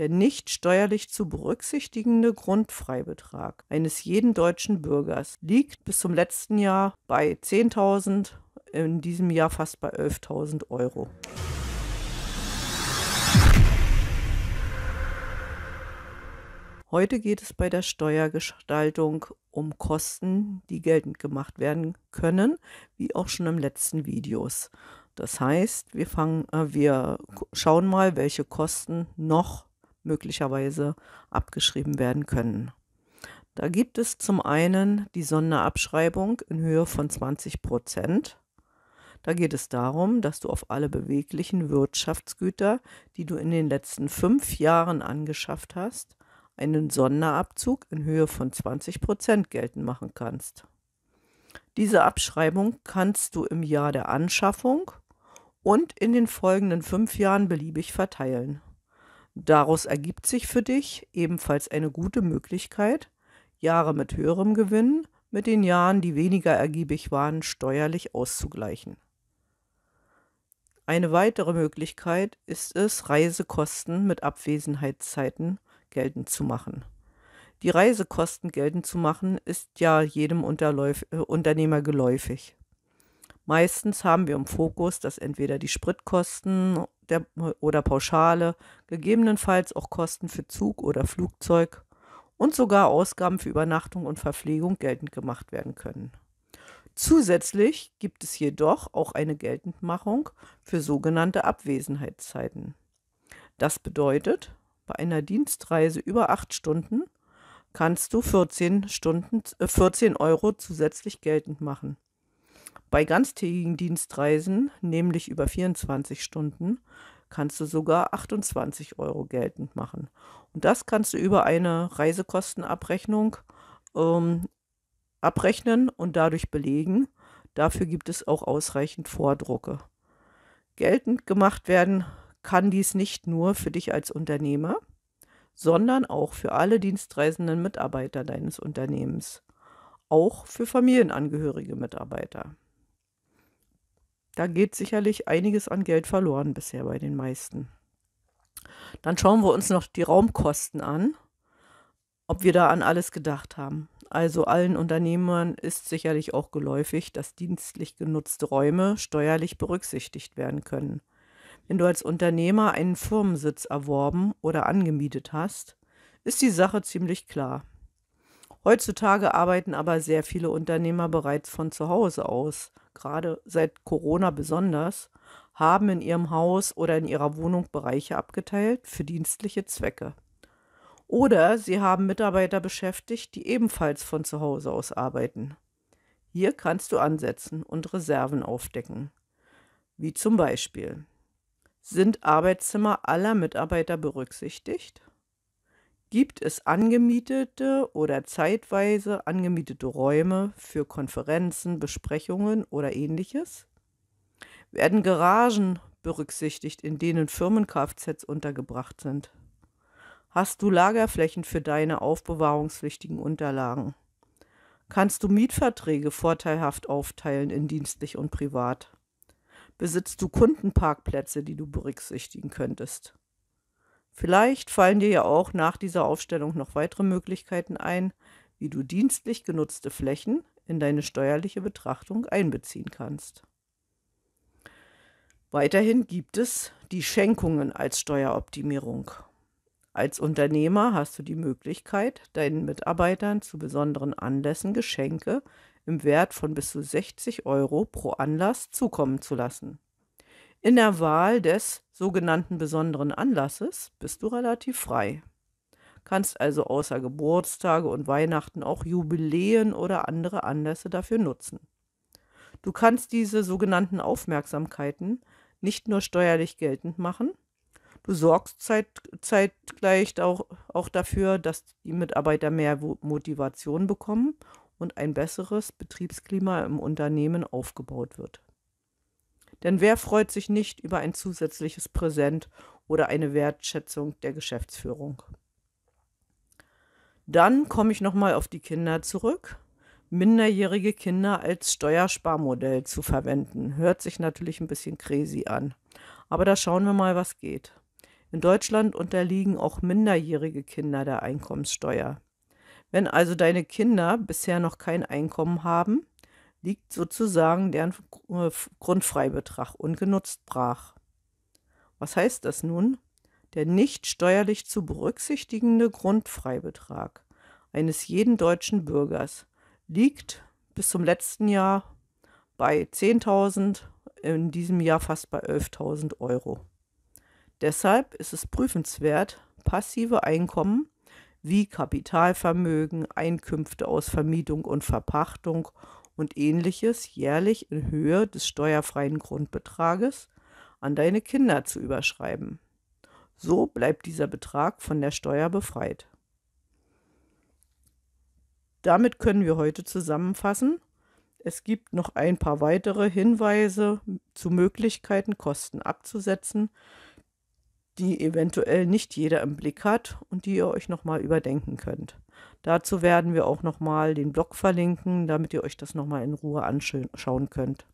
der nicht steuerlich zu berücksichtigende Grundfreibetrag eines jeden deutschen Bürgers liegt bis zum letzten Jahr bei 10.000, in diesem Jahr fast bei 11.000 Euro. Heute geht es bei der Steuergestaltung um Kosten, die geltend gemacht werden können, wie auch schon im letzten Videos. Das heißt, wir fangen, äh, wir schauen mal, welche Kosten noch möglicherweise abgeschrieben werden können. Da gibt es zum einen die Sonderabschreibung in Höhe von 20 Prozent. Da geht es darum, dass du auf alle beweglichen Wirtschaftsgüter, die du in den letzten fünf Jahren angeschafft hast, einen Sonderabzug in Höhe von 20 Prozent geltend machen kannst. Diese Abschreibung kannst du im Jahr der Anschaffung und in den folgenden fünf Jahren beliebig verteilen. Daraus ergibt sich für dich ebenfalls eine gute Möglichkeit, Jahre mit höherem Gewinn mit den Jahren, die weniger ergiebig waren, steuerlich auszugleichen. Eine weitere Möglichkeit ist es, Reisekosten mit Abwesenheitszeiten geltend zu machen. Die Reisekosten geltend zu machen, ist ja jedem Unterläuf äh, Unternehmer geläufig. Meistens haben wir im Fokus, dass entweder die Spritkosten der, oder Pauschale, gegebenenfalls auch Kosten für Zug oder Flugzeug und sogar Ausgaben für Übernachtung und Verpflegung geltend gemacht werden können. Zusätzlich gibt es jedoch auch eine Geltendmachung für sogenannte Abwesenheitszeiten. Das bedeutet, bei einer Dienstreise über acht Stunden kannst du 14, Stunden, 14 äh, Euro zusätzlich geltend machen. Bei ganztägigen Dienstreisen, nämlich über 24 Stunden, kannst du sogar 28 Euro geltend machen. Und das kannst du über eine Reisekostenabrechnung ähm, abrechnen und dadurch belegen. Dafür gibt es auch ausreichend Vordrucke. Geltend gemacht werden kann dies nicht nur für dich als Unternehmer, sondern auch für alle dienstreisenden Mitarbeiter deines Unternehmens, auch für familienangehörige Mitarbeiter. Da geht sicherlich einiges an Geld verloren bisher bei den meisten. Dann schauen wir uns noch die Raumkosten an, ob wir da an alles gedacht haben. Also allen Unternehmern ist sicherlich auch geläufig, dass dienstlich genutzte Räume steuerlich berücksichtigt werden können. Wenn du als Unternehmer einen Firmensitz erworben oder angemietet hast, ist die Sache ziemlich klar. Heutzutage arbeiten aber sehr viele Unternehmer bereits von zu Hause aus, gerade seit Corona besonders, haben in ihrem Haus oder in ihrer Wohnung Bereiche abgeteilt für dienstliche Zwecke. Oder sie haben Mitarbeiter beschäftigt, die ebenfalls von zu Hause aus arbeiten. Hier kannst du ansetzen und Reserven aufdecken. Wie zum Beispiel. Sind Arbeitszimmer aller Mitarbeiter berücksichtigt? gibt es angemietete oder zeitweise angemietete Räume für Konferenzen, Besprechungen oder ähnliches? Werden Garagen berücksichtigt, in denen Firmen-Kfz untergebracht sind? Hast du Lagerflächen für deine aufbewahrungspflichtigen Unterlagen? Kannst du Mietverträge vorteilhaft aufteilen in dienstlich und privat? Besitzt du Kundenparkplätze, die du berücksichtigen könntest? Vielleicht fallen dir ja auch nach dieser Aufstellung noch weitere Möglichkeiten ein, wie du dienstlich genutzte Flächen in deine steuerliche Betrachtung einbeziehen kannst. Weiterhin gibt es die Schenkungen als Steueroptimierung. Als Unternehmer hast du die Möglichkeit, deinen Mitarbeitern zu besonderen Anlässen Geschenke im Wert von bis zu 60 Euro pro Anlass zukommen zu lassen. In der Wahl des sogenannten besonderen Anlasses bist du relativ frei. Kannst also außer Geburtstage und Weihnachten auch Jubiläen oder andere Anlässe dafür nutzen. Du kannst diese sogenannten Aufmerksamkeiten nicht nur steuerlich geltend machen, du sorgst zeit, zeitgleich auch, auch dafür, dass die Mitarbeiter mehr Motivation bekommen und ein besseres Betriebsklima im Unternehmen aufgebaut wird. Denn wer freut sich nicht über ein zusätzliches Präsent oder eine Wertschätzung der Geschäftsführung? Dann komme ich nochmal auf die Kinder zurück. Minderjährige Kinder als Steuersparmodell zu verwenden, hört sich natürlich ein bisschen crazy an. Aber da schauen wir mal, was geht. In Deutschland unterliegen auch minderjährige Kinder der Einkommenssteuer. Wenn also deine Kinder bisher noch kein Einkommen haben, liegt sozusagen deren äh, Grundfreibetrag ungenutzt brach. Was heißt das nun? Der nicht steuerlich zu berücksichtigende Grundfreibetrag eines jeden deutschen Bürgers liegt bis zum letzten Jahr bei 10.000, in diesem Jahr fast bei 11.000 Euro. Deshalb ist es prüfenswert, passive Einkommen wie Kapitalvermögen, Einkünfte aus Vermietung und Verpachtung und ähnliches jährlich in Höhe des steuerfreien Grundbetrages an deine Kinder zu überschreiben. So bleibt dieser Betrag von der Steuer befreit. Damit können wir heute zusammenfassen. Es gibt noch ein paar weitere Hinweise zu Möglichkeiten, Kosten abzusetzen, die eventuell nicht jeder im Blick hat und die ihr euch nochmal überdenken könnt. Dazu werden wir auch nochmal den Blog verlinken, damit ihr euch das nochmal in Ruhe anschauen könnt.